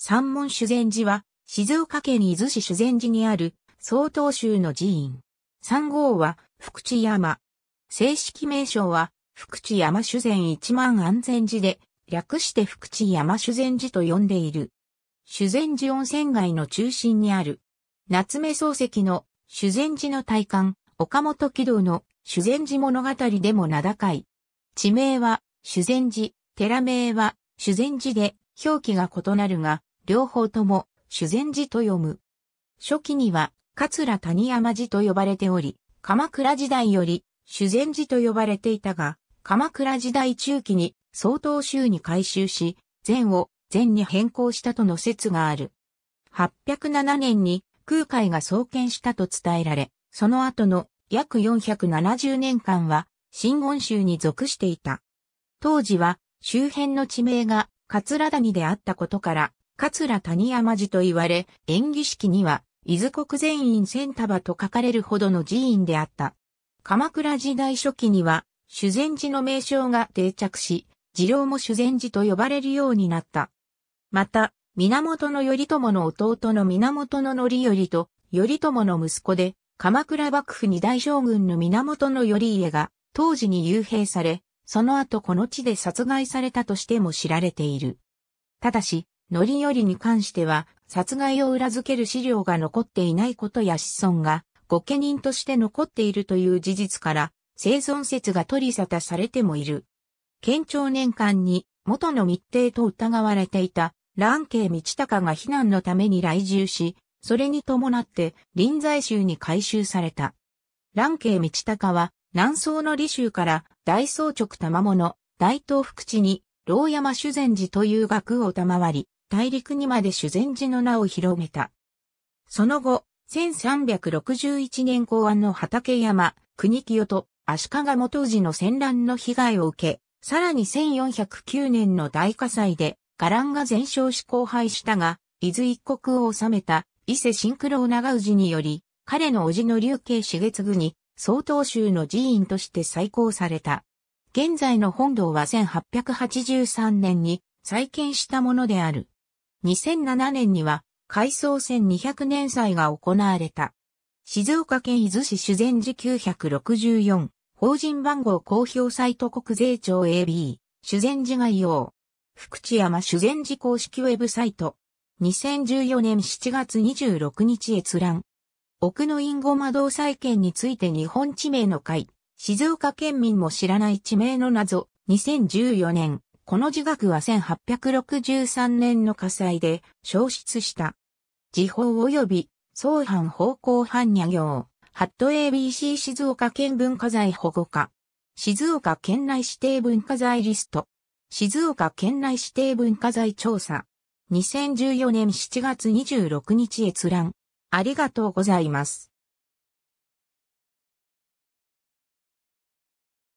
三門修善寺は、静岡県伊豆市修善寺にある、曹洞宗の寺院。三号は、福知山。正式名称は、福知山修善一万安全寺で、略して福知山修善寺と呼んでいる。修善寺温泉街の中心にある。夏目漱石の修善寺の体観、岡本軌道の修善寺物語でも名高い。地名は修善寺、寺名は修善寺で表記が異なるが、両方とも修善寺と読む。初期には、桂谷山寺と呼ばれており、鎌倉時代より修善寺と呼ばれていたが、鎌倉時代中期に相当州に改修し、禅を禅に変更したとの説がある。807年に空海が創建したと伝えられ、その後の約470年間は、新言州に属していた。当時は、周辺の地名が、桂谷であったことから、桂谷山寺と言われ、演技式には、伊豆国全院千束と書かれるほどの寺院であった。鎌倉時代初期には、修善寺の名称が定着し、寺郎も修善寺と呼ばれるようになった。また、源頼朝の弟の源範頼と、頼朝の息子で、鎌倉幕府二大将軍の源頼家が、当時に幽閉され、その後この地で殺害されたとしても知られている。ただし、りよりに関しては、殺害を裏付ける資料が残っていないことや子孫が、御家人として残っているという事実から、生存説が取り沙汰されてもいる。県庁年間に元の密偵と疑われていた蘭慶道隆が避難のために来住し、それに伴って臨済宗に改修された。蘭慶道隆は南宋の李州から大総直玉物、大東福地に牢山修禅寺という学を賜り、大陸にまで修善寺の名を広めた。その後、1361年公安の畠山、国清と足利元氏の戦乱の被害を受け、さらに1409年の大火災で、伽藍が全焼し荒廃したが、伊豆一国を治めた伊勢新九郎長氏により、彼の叔父の竜慶重次に、総統州の寺院として再興された。現在の本堂は1883年に再建したものである。2007年には改装戦200年祭が行われた。静岡県伊豆市修善寺964、法人番号公表サイト国税庁 AB、修善寺概要。福知山修善寺公式ウェブサイト。2014年7月26日閲覧。奥の因駒堂債権について日本地名の会。静岡県民も知らない地名の謎。2014年この自学は1863年の火災で消失した。時報及び総藩方向藩野行、ハット ABC 静岡県文化財保護課。静岡県内指定文化財リスト。静岡県内指定文化財調査。2014年7月26日閲覧。ありがとうございます。